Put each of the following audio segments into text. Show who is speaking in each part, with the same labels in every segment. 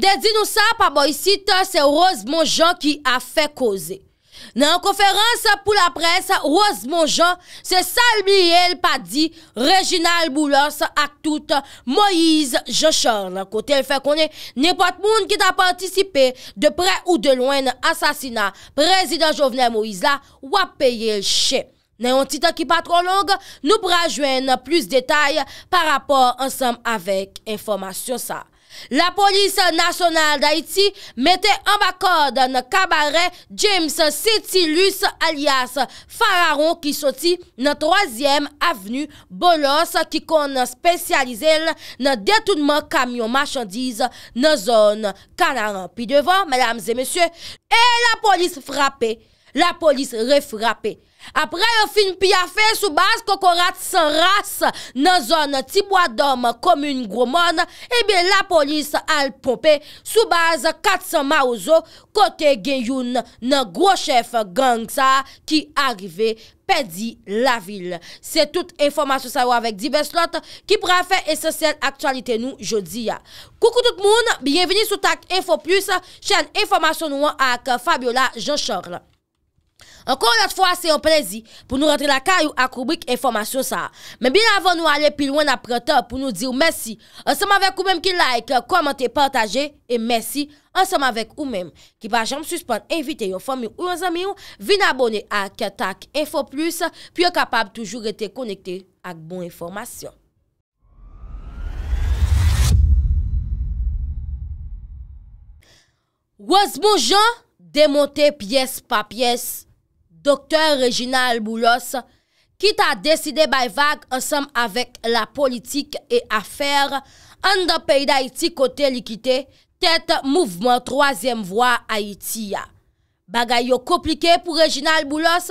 Speaker 1: Dè di nou sa, pa bo y sit, se Rose Mongeon ki a fe koze. Nan konferans pou la pres, Rose Mongeon se salmi el pa di Reginald Moulos ak tout Moïse Jochon. Kote el fe konen, ne pot moun ki ta pa antisipe de pre ou de loin asasina prezident Jovenel Moïse la wap peye el che. Nan yon titan ki pa tro long, nou prajwen plus detay par rapport ansam avek informasyon sa. La polis nasyonal da iti mette ambakod nan kabaret James Settilus alias Fararon ki soti nan 3e avenu Bolos ki kon spesyalize nan detounman kamyon machandiz nan zon kanaran. Pi devan, madames et messieurs, e la polis frappe, la polis refrappe. Apre yon film pi a fe soubaz kokorat san ras nan zon tibwa dom komoun gwo mon, ebe la polis al popè soubaz katsan ma ouzo kote gen yon nan gwo chef gang sa ki arrive pedi la vil. Se tout informasyon sa yo avèk Dibeslot ki pran fe esosyen aktualite nou jodi ya. Koukou tout moun, bienveni sou tak Info Plus, chan informasyon nou ak Fabiola Jean-Charles. Ankon lot fwa se yon prezi pou nou rentre la karyou ak koubik informasyon sa. Men bin avon nou ale pi lwen apretor pou nou di ou mersi. Ansem avèk ou mèm ki like, komente, partaje, e mersi. Ansem avèk ou mèm ki pa jom suspon invite yon fami ou yon zami yon, vin abone ak tak info plus, pi yon kapab toujou rete konekte ak bon informasyon. Waz mou jen, demote piyes pa piyes. Dokter Reginald Boulos, ki ta deside bay vag ansam avek la politik e afer, an da peyi da Haiti kote li kite, tet mouvment troazem vwa Haiti ya. Bagay yo komplike pou Reginald Boulos,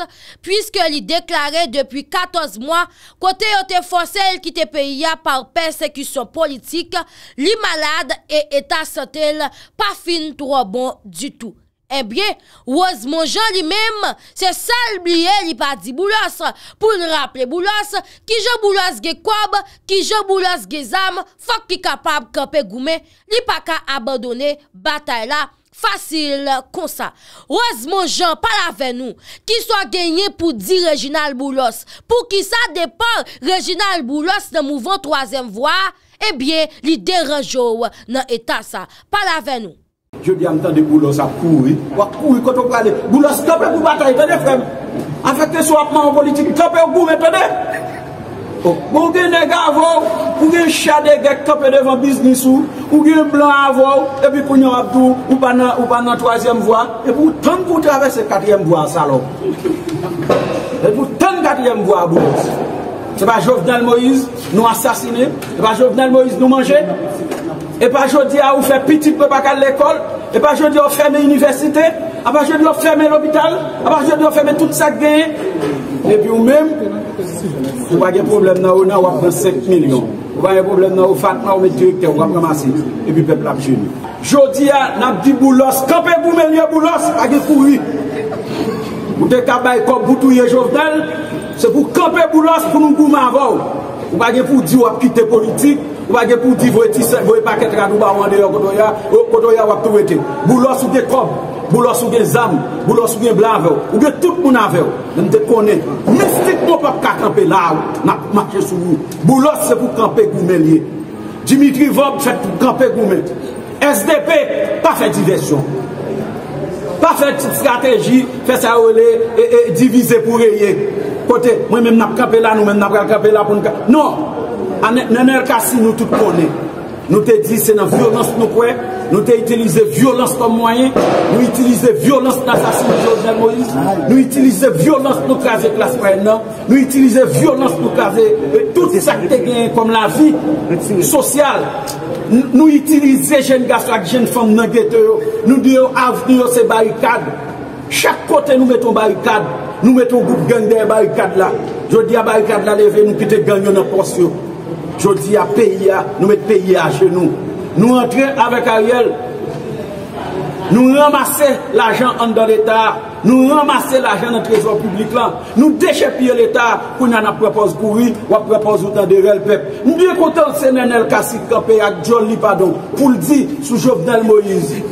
Speaker 1: pwiske li deklare depi 14 mwa kote yo te fonse el kite peyi ya par persekusyon politik, li malade e eta sotel pa fin tro bon du tout. E eh bie, oz mon jan li mem, se sal blye li pa di boulos, pou l raple boulos, ki jan boulos ge kob, ki jan boulos ge zam, fok li kapab kape goume, li pa ka abandone batay la, fasil kon sa. Oz mon jan, pala ven nou, ki so genye pou di Reginald boulos, pou ki sa depan Reginald boulos nan mouvan troazen vwa, e eh bie, li deranjou nan etan sa. Pala ven nou.
Speaker 2: Je dis en temps de boulot, ça courir. Ou a courir quand on va aller. Boulot, stoppe pour bataille, attendez, frère. Affecté soit en politique, stoppe au boulot, attendez. Vous que des gars avant, pour que les chats des gars campent devant business, ou pour que blanc à avant, et puis pour nous, les abdou, ou pas dans la troisième voie, et pour tant que vous traverser quatrième voie, salon. Et vous, tant que quatrième voie, boulot. C'est n'est pas Jovenel Moïse, nous assassiner. C'est n'est pas Jovenel Moïse, nous manger. E pa jodi a ou fè piti pè bakal l'ekol, e pa jodi a ou fè mè universite, a pa jodi a ou fè mè l'hobital, a pa jodi a ou fè mè tout sa gdeye, ne bi ou mèm, ou pa gen problem nan ou nan wap mè 5 milyon, ou pa gen problem nan ou fatman ou mè diwik te wap mè masi, e bi pe plap jini. Jodi a nan di boulos, kante pou menye boulos, a ge koui, ou de kaba e kom boutouye jovdel, se pou kante boulos pou nou kouman vòw, ou pa gen pou di wap kite politik, Ou bagye pouti voye paket radou ba wande yo koto ya wap tou ete. Boulos ou gen kob, boulos ou gen zam, boulos ou gen blanvel. Ou gen tout mounanvel. Nen te konen. Mestik moun pap ka kampe la ou, na matye sou moun. Boulos se pou kampe goumelye. Dimitri Vob fèk pou kampe goumel. SDP pa fèk divesyon. Pa fèk strategi fèk sa oule e, e divize pou reye. Kote, mwen mèm nap kampe la nou, mèm nap ka kampe la pou nou kampe. Non! naner kasi nou tout pwone. Nou te di se nan violans nou kwe, nou te itilize violans ton mwoyen, nou itilize violans nan sasin dijon de Moïse, nou itilize violans nou kaze klas mwoyen nan, nou itilize violans nou kaze e, tout sa ki te genye kom la vi sosyal. Nou itilize jen gastrak jen fang nan gete yo, nou diyo avn yo se barikad, chak kote nou meton barikad, nou meton goup genye barikad la. Jodi ya barikad la leve, nou pite genyo nan pwosyo. Jodi a peyi a, nou met peyi a che nou. Nou entre avèk a riel, nou ramase l'ajan an dan l'Etat, nou ramase l'ajan an trezor publik lan, nou deche pie l'Etat, pou nan ap propose gouri, wap propose utan de riel pep. Mbiye koutan semen el kasi kampè ak John Lipadon, pou l'di sou jovnel Moïse.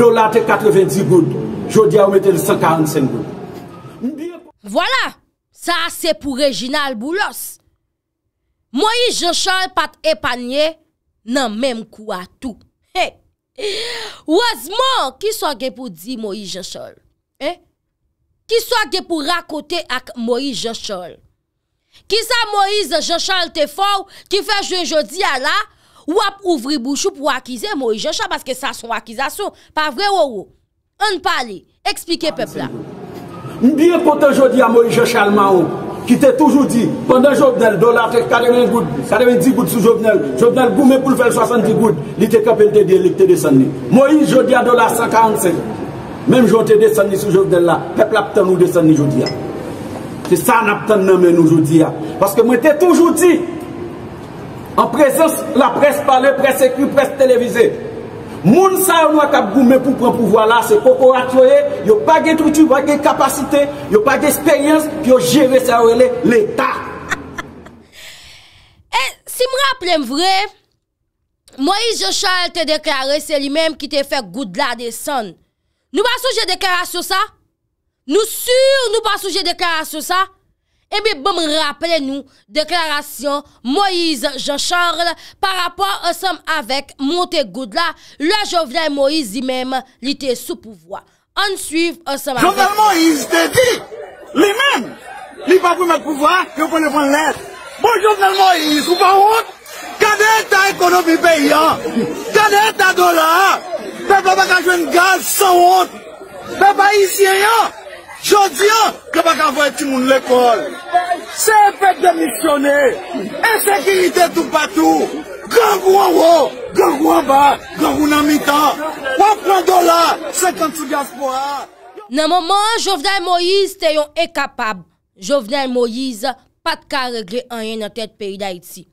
Speaker 2: Dola te 90 goud, jodi a ou mette le 145 goud.
Speaker 1: Voilà, sa se pou Reginald Boulos. Moïse Jochal pat epanye nan menm kou atou. Ouazman, ki sa ge pou di Moïse Jochal? Ki sa ge pou rakote ak Moïse Jochal? Ki sa Moïse Jochal te faw ki fe jwè jwè di ala? Ou ap ouvri bouchou pou akize Moïse Jochal? Baske sa sou akiza sou. Pa vre ou ou? An pale, eksplike pepla.
Speaker 2: Mbiye poten jwè di a Moïse Jochal ma ou? qui t'a toujours dit, pendant Jovenel, dollar fait 80 gouttes, 90 gouttes sous Jovenel, Jovenel goumé pour faire 70 gouttes, il était capable de descendre. il descendu. Moïse, je dis à dollar 145. Même si on descendu sous Jovenel là, peuple a nous descendu aujourd'hui. Hein. C'est ça qu'on a nous aujourd'hui. Hein. Parce que moi, t'ai toujours dit, en présence, la presse parlée, presse écrite, presse télévisée, Moun sa ou nou ak ap goumen pou pran pouvoi la, se pokor atyoye, yo pa gen troutu, pa gen kapasite, yo pa gen esperyans, pi yo jeve sa ou ele l'Etat.
Speaker 1: E, si m rap lem vre, Moïse Jochal te deklare, se li menm ki te fe goudla de son. Nou pa sou je deklare sou sa? Nou sur nou pa sou je deklare sou sa? E eh bi boum rappele nou deklarasyon Moïse Jean-Charles Par rapport a som avek Montegoudla La jovenel Moïse di menm li te sou pouvoi An suiv a som avek Jovenel Moïse te
Speaker 2: di Li menm Li pa pou met pouvoi Yo pou ne pon let Bon jovenel Moïse ou pa out Kade etan ekonomi pe yon Kade etan dola Pepe pa ka jwen gal sou out Pepe pa yi syen yon Jodi yo, gwa bak avoye ti moun l'ekol. Se e pe demisyone, e se ki ite tou patou. Gwa gwa wawo, gwa gwa waba, gwa gwa nanmita,
Speaker 1: wap ron dola, se kan sou diaspoa. Nan mouman, Jovenel Moïse te yon e kapab. Jovenel Moïse, pat ka regle an yon an tete peyi da iti.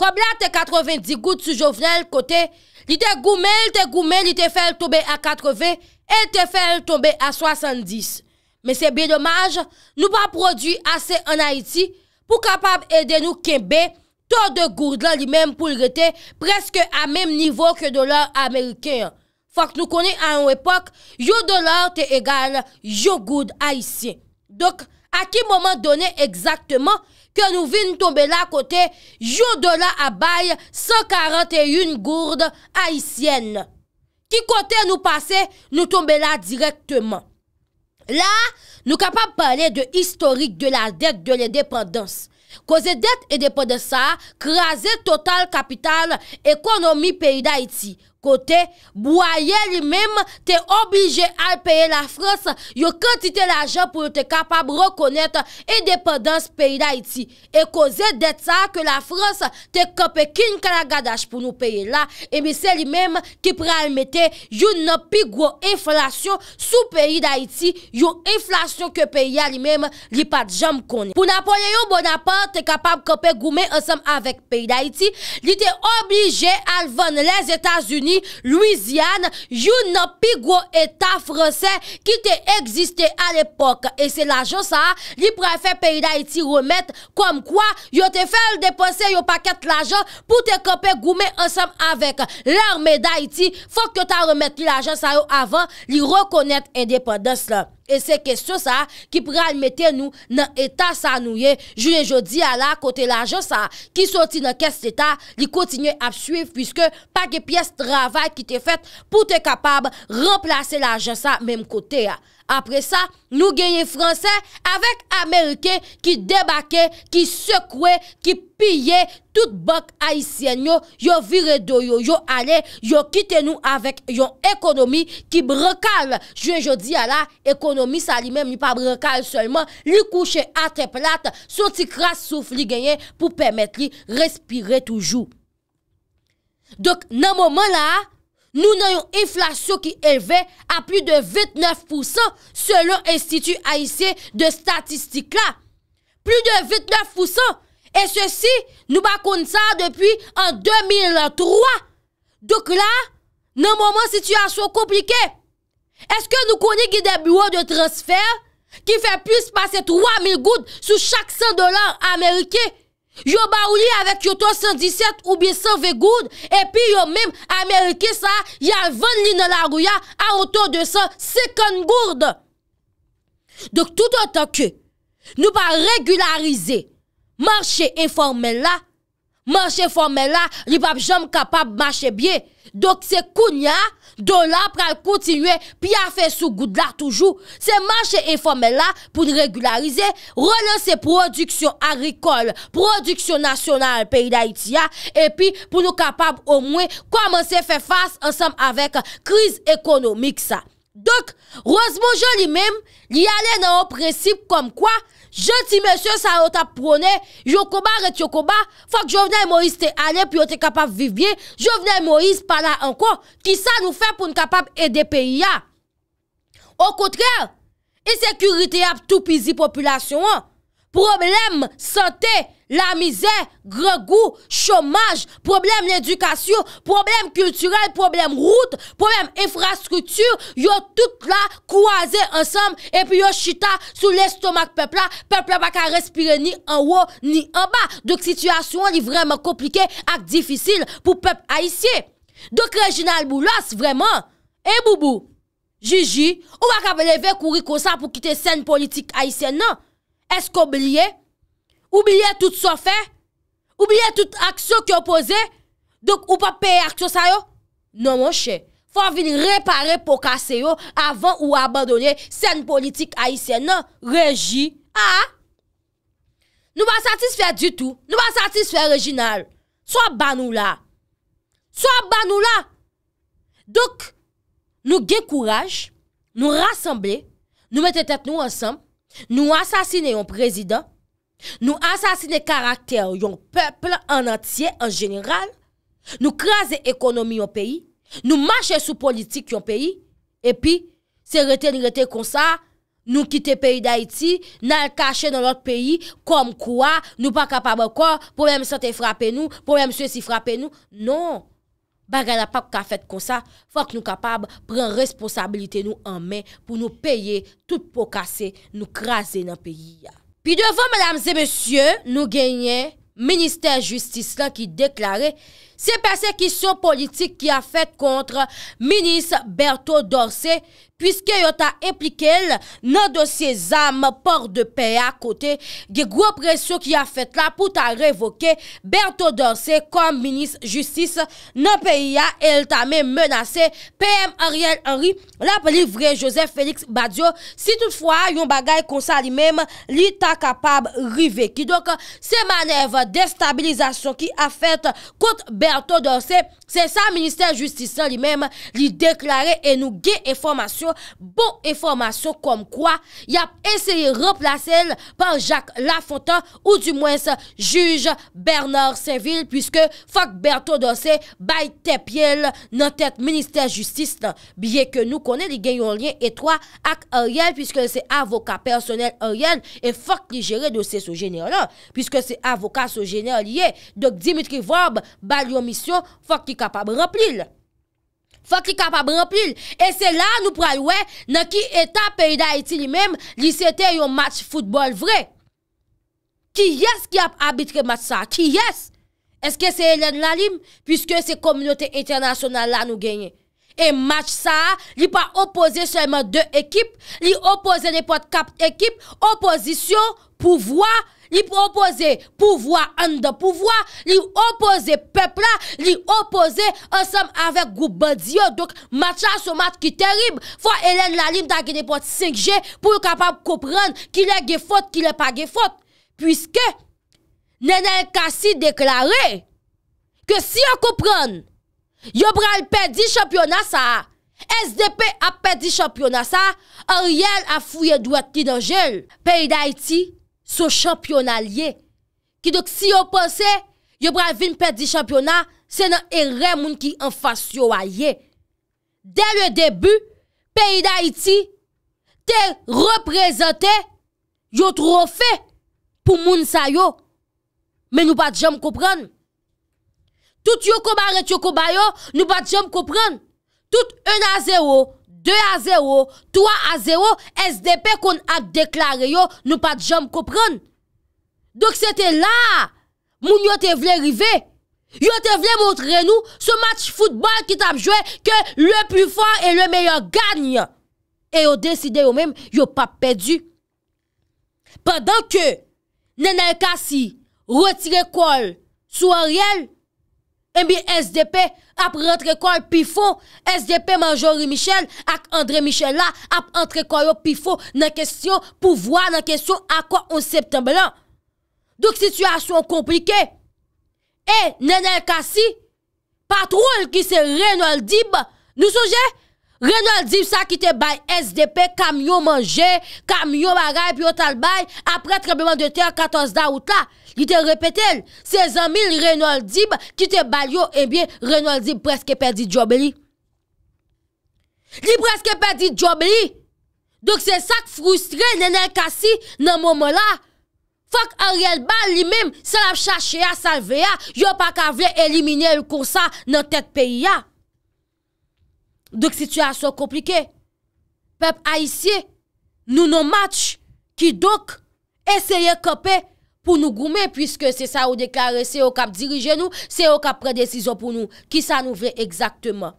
Speaker 1: Kob la te 90 gout sou Jovenel kote, li te goume, li te goume, li te fel tobe a 80, e te fel tobe a 70. Men se be domaj, nou pa prodwi ase an Haiti pou kapab ede nou kembe to de gourd la li mem pou l rete preske a mem nivou ke dolar Ameriken. Fak nou koni an w epok, yo dolar te egal yo gourd Haitien. Dok a ki moman donen ekzaktman ke nou vin tombe la kote yo dolar abay 141 gourd Haitien. Ki kote nou pase, nou tombe la direktman. La, nou kapap pale de historik de la det de l'independens. Koze det independens sa, kreaze total kapital ekonomi peyi da iti. kote, bou a ye li mem te oblije al peye la Frans yo kantite la jan pou yo te kapab rekonet independans peyi da iti. E koze det sa ke la Frans te kapab kin kanagadash pou nou peye la e mi se li mem ki pral mette yon no pigwo inflasyon sou peyi da iti, yon inflasyon ke peyi a li mem li pat janm konen. Po Napoleon Bonaparte te kapab kapab goumen ansam avèk peyi da iti, li te oblije al ven les Etats-Unis Louisiane, you nopi gwo eta franse ki te egziste al epok e se laje sa li prefe peyi da iti remet kom kwa yo te fel depose yo paket laje pou te kope goume ansam avek lermè da iti fok yo ta remet ki laje sa yo avan li rekonnet endepodes la E se kes se sa ki pral meten nou nan etan sa nouye jounen jodi a la kote la josa ki soti nan kes se ta li kontinye ap suye fwiske pa ge pyes travay ki te fet pou te kapab remplase la josa menm kote a. apre sa nou genye franse avek Amerike ki debake ki sekwe, ki pye tout bok aisyen yo yo vire do yo, yo ale yo kite nou avek yon ekonomi ki brekal ekonomi sa li men mi pa brekal seman li kouche ate plat sou ti krasouf li genye pou pemet li respire toujou dok nan momen la Nou nan yon inflasyon ki elve a plus de 8-9% selon institut AIC de statistik la. Plus de 8-9% e se si nou ba kon sa depi an 2003. Dok la, nan mouman situasyon komplike. Eske nou koni ki debi wou de transfer ki fe plus pase 3000 goud sou chak 100 dolar Amerike? Yo ba ou li avèk yo ton 117 ou bie 120 gourd, epi yo mèm Amerike sa yal 20 lina lagou ya an ton 200 sekond gourd. Dok tout an ta ke nou pa regularize marchè informel la, Manche eforme la, li bab jom kapab manche bie. Dok se koun ya, do la pral kontinwe, pi a fe sou goud la toujou. Se manche eforme la, pou li regularize, relans se produksyon agrikol, produksyon nasyonal peyi da Itiya, epi pou nou kapab o mwen koman se fe fas ansam avèk kriz ekonomik sa. Dok, roz moujou li mem, li ale nan o precib kom kwa? Je ti mèche sa yo ta prone, yo komba re ti yo komba, fòk jo vnen Moïse te ale, pi yo te kapab vivye, jo vnen Moïse pala anko, ki sa nou fè pou nou kapab edè peyi ya. O koutrèr, e sekurite ap tou pizi populasyon an. Problem sante, la mize, gre gou, chomaj, problem l'edukasyon, problem kulturel, problem route, problem infrastruktur, yo tout la kouaze ansam, epi yo chita sou l'estomak pepla, pepla baka respire ni an wou, ni an ba. Dok situasyon li vreman komplike ak difisil pou pep aisyen. Dok Reginald Moulas vreman, e mou mou, jiji, ou baka beleve kouri konsa pou kite sen politik aisyen nan? Esko bilye? O bilye tout so fè? O bilye tout aksyon ki opose? Dok ou pa peye aksyon sa yo? Non monshe. Fwa vin repare pou kase yo avan ou abandone sen politik aisyen. Non, reji. A? Nou ba satisfè du tout. Nou ba satisfè rejinal. Swa banou la. Swa banou la. Dok nou gen kouraj. Nou rassemble. Nou mette tèt nou ansèm. Nou asasine yon prezident, nou asasine karakter yon peple an entye, an general, nou kraze ekonomi yon peyi, nou mache sou politik yon peyi, epi se rete ni rete kon sa, nou kite peyi da iti, nan l kache nan lot peyi, kom kwa, nou pa kapab akwa, problem sante frape nou, problem sosi frape nou, nou. Bagana pa pou ka fet kon sa, fwa ki nou kapab pren responsabilite nou anmen pou nou peye tout pou kase, nou krasen nan peyi ya. Pi devon, madame zemesye, nou genye, minister justice la ki deklare, Se persekisyon politik ki a fet kontre Minis Berto Dorse Pwiske yo ta implike el Nan dosye zame Port de pe a kote Ge gro presyo ki a fet la pou ta revoke Berto Dorse kom Minis Justis nan pe ya El tame menase PM Ariel Henry la pelivre Joseph Felix Badiou Si toutfwa yon bagay konsa li mem Li ta kapab rive ki Se manev destabilizasyon Ki a fet kontre Berto ato dosè, se sa Ministèr Justis li mèm li deklarè enou gey eformasyon, bo eformasyon kom kwa, yap esèri replasèl pan Jacques Lafontan ou du mwens juj Bernard Seville pwiske fok bèrto dosè bay tepye l nan tèt Ministèr Justis nan, biye ke nou konè li gen yon liye etwa ak a riyel pwiske se avoka personel a riyel e fok li jere dosè sou jenèr lan pwiske se avoka sou jenèr liye dok Dimitri Vorb balyon misyon fòk li kapab remplil. Fòk li kapab remplil. E se la nou pralouè nan ki eta peyda eti li mem li sete yon match foutbol vre. Ki yes ki ap abitre match sa? Ki yes? Eske se elen lanim? Piske se komunote internasyonal la nou genye. E match sa, li pa opose seman de ekip, li opose ne pot kap ekip, oposisyon, pouvoi, li pou opose pouvoi an da pouvoi, li opose pepla, li opose ansem avèk goup bandiyo, dok matcha sou match ki terib, fwa Elen Lalim ta genepote 5G pou yon kapab koupren ki le ge fote, ki le pa ge fote, pwiske nenel kasi deklare ke si yon koupren, yon pral pe di championa sa, SDP ap pe di championa sa, or yon ap fuyen dwek ti nan jel. Peyi da iti, So champional ye. Ki dok si yo pense, yo bral vin perdi champional, se nan erre moun ki an fasyo a ye. Den le debu, peyi da iti, te reprezenté, yo trofe pou moun sayo. Men nou bat jom koupran. Tout yo kobare t'yo kobayo, nou bat jom koupran. Tout 1-0, 2-0, 3-0, SDP kon a deklare yo, nou pa dijam kopren. Dok se te la, moun yo te vle rive. Yo te vle montre nou, se match futbol ki ta mjwe, ke le plus faw e le meyor gagne. E yo deside yo mem, yo pa pedu. Pendan ke nenè kasi, retire kol, sou a riel, mbi eh SDP, mbi SDP, ap rentre kon yon pifon, SDP majori Michel, ak Andre Michel la, ap rentre kon yon pifon, nan kestyon pou vwa nan kestyon akwa 11 septembre la. Douk sityasyon komplike, e, nenel kasi, patroul ki se re nou al dib, nou souje, e, Reynold Dib sa ki te bay SDP, kamyon manje, kamyon bagay, pi yon tal bay, apre trebleman de ter 14 da wout la. Li te repete l, 16000 Reynold Dib ki te balyo, e eh bien Reynold Dib preske perdi job li. Li preske perdi job li. Dok se sak frustre, nenen kasi nan momo la. Fak a real ba, li mem sal ap chache ya, salve ya, yo pa ka vle elimine yon kousa nan tet peyi ya. Dok situasyon komplike, pep a isye nou nou match ki dok esye kope pou nou goume. Piske se sa ou deklare se yo kap dirije nou, se yo kap predesison pou nou ki sa nou ve ekzakteman.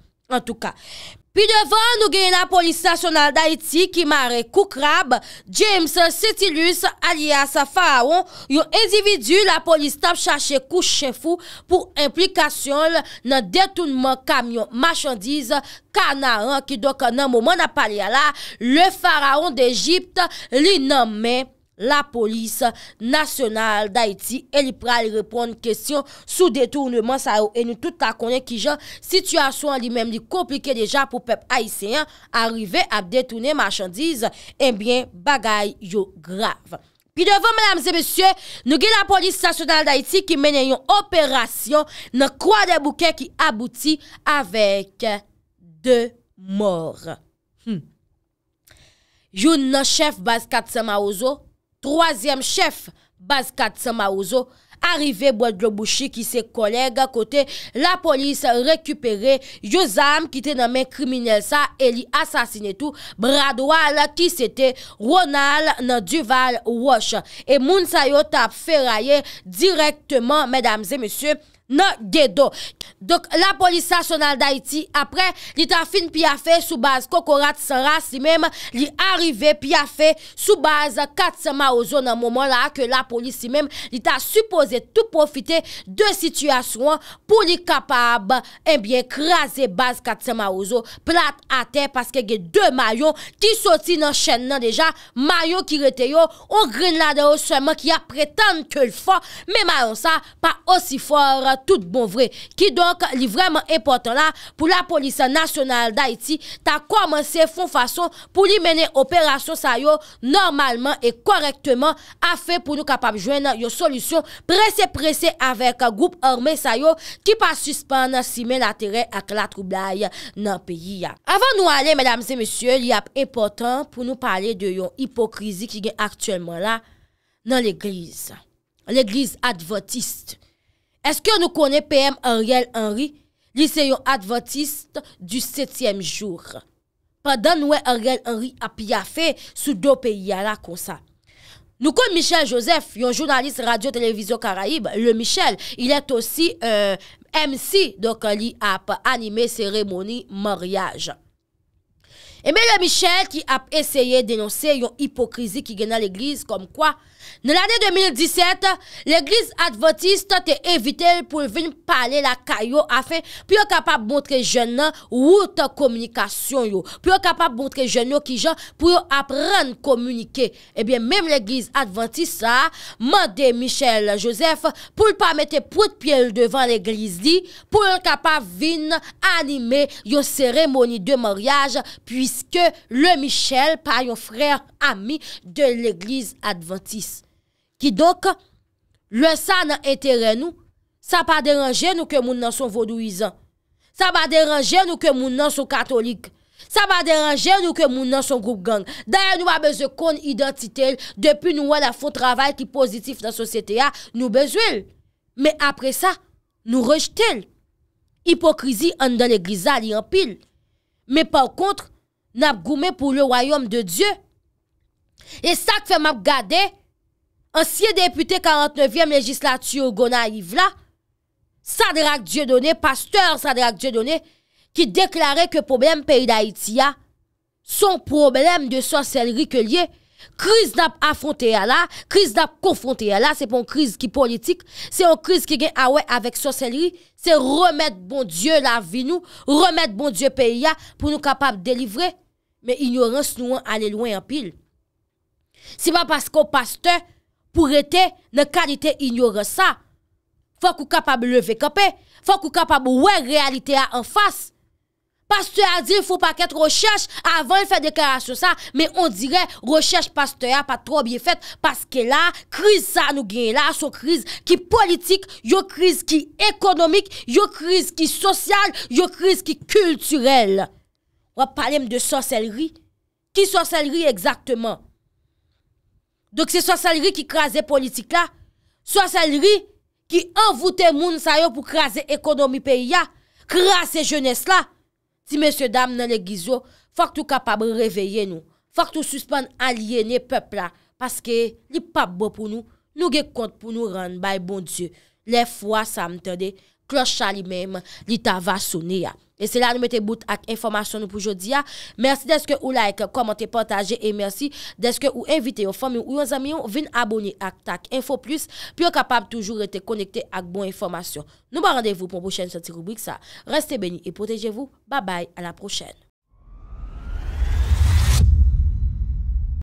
Speaker 1: Pi devan nou genye la polis nasyonal da iti ki mare koukrab James Setilus alias Faraon yon individu la polis tap chache kouk chefou pou implikasyon nan detounman kamyon machandiz Kanaan ki dokan nan mouman apalya la le Faraon de Egipte li nanmen. La polis nasyonal da iti, el li pra li repon kestyon sou detournement sa yo e nou tout akone ki jan, sityasyon li mem li komplike deja pou pep aisyen, arrive ap detourne marchandise, enbyen bagay yo grav. Pi devon menamze besye, nou ge la polis nasyonal da iti ki mene yon operasyon nan kwa de bouke ki abouti avek de mor. Joun nan chef baz kat sema ozo, Troasyem chef, Bas Katse Maouzo, arive Bwadlo Bouchi ki se koleg kote, la polis rekupere yo zam ki te name kriminel sa e li asasine tou bradwal ki se te Ronald Ndival Wosh. E moun sa yo tap feraye direktman, medamze, monsye, nan gèdo. Dok, la polis sa sonal da iti, apre, li ta fin pi afe, soubaz kokorat san ras li mèm, li arive pi afe, soubaz katsama ouzo nan mouman la, ke la polis si mèm, li ta suppose tout profite, de sityasyon, pou li kapab, ebyen eh krasè baz katsama ouzo, plat a te, paske gè dè mayon, ti soti nan chèn nan deja, mayon ki rete yo, ou grin la de ou seman, ki apre tan ke l fò, mè mayon sa, pa osi fòr, tout bon vre, ki donk li vreman impotant la pou la polisa nasyonal da iti ta komanse fon fason pou li mene operasyon sa yo normalman e korekteman a fe pou nou kapab jwen yo solisyon prese prese avek goup orme sa yo ki pa suspande si men la tere ak la troublaye nan peyi ya. Avan nou ale, medamse, mesye, li ap impotant pou nou pale de yon hipokrizi ki gen aktuelman la nan l'eglise. L'eglise advertiste Est-ce que nous connaissons PM Ariel Henry, un adventiste du 7e jour? Pendant nous avons Ariel Henry a ya sous deux pays à la la Nous Michel Joseph, un journaliste radio télévision Caraïbe. le Michel, il est aussi euh, MC, donc euh, il a animé cérémonie mariage. Et bien le Michel qui a essayé de dénoncer l'hypocrisie hypocrisie qui gagne à l'église comme quoi... Nel ane 2017, l'Eglise Adventiste te evite pou vin pale la ka yo afe, pou yo kapap montre jen yo wouta komunikasyon yo, pou yo kapap montre jen yo ki jan pou yo apren komunike. Ebyen, eh menm l'Eglise Adventiste sa, mande Michel Joseph pou l'pa mette pout pielle devan l'Eglise li, pou yo kapap vin anime yo seremoni de moryaj, pwiske le Michel pa yo frey amy de l'Eglise Adventiste. Ki dok, lwen sa nan etere nou, sa pa deranje nou ke moun nan son vodouizan. Sa pa deranje nou ke moun nan son katolik. Sa pa deranje nou ke moun nan son group gang. Dayan nou ap beze kon identite l, depi nou wè la fote raval ki pozitif nan sosete ya, nou beze l. Me apre sa, nou rejte l. Hipokrizi an dan egiza li an pil. Me pa kontre, nap goume pou le wayom de Diyo. E sak fe map gade, ansye depute 49e legislatio Gona Ivla, Sadrak Djedone, pasteur Sadrak Djedone, ki deklare ke problem peyi da Itiya, son problem de soselleri ke liye, kriz nap afonte ya la, kriz nap konfronte ya la, se pon kriz ki politik, se pon kriz ki gen awè avèk soselleri, se remèd bon Dje la vi nou, remèd bon Dje peyi ya, pou nou kapap delivre, men ignorans nou anè louè anpil. Se pa pasko pasteur, pou rete nan kalite ignore sa. Fwa kou kapab leve kapè, fwa kou kapab wè realite a an fas. Pastoya di, fwo pa ket rechèche, avan yon fè deklarasyon sa, men on dire, rechèche pastoya pa tro bie fèt, paske la, kriz sa nou gen la, sou kriz ki politik, yo kriz ki ekonomik, yo kriz ki sosyal, yo kriz ki kulturel. Wap pale m de soselleri? Ki soselleri exaktman? Dok se sa saleri ki kraze politik la, sa saleri ki anvoute moun sa yo pou kraze ekonomi peyi ya, kraze jenese la. Si mese dam nan le gizou, fak tou kapab reveye nou, fak tou suspande aliene pep la, paske li pap bo pou nou, nou ge kont pou nou rande bay bon dieu, le fwa sa mtade. klocha li menm li tava sou ne ya. E se la nou mette bout ak informasyon nou pou jodi ya. Mersi deske ou like, komante, potaje e mersi deske ou invite yo fami ou yon zamiyon vin aboni ak tak info plus, pi yo kapab toujou rete konekte ak bon informasyon. Nou mwa randevou pou mwen chen soti rubrik sa. Reste beni e protejevou. Ba bay, a la prochen.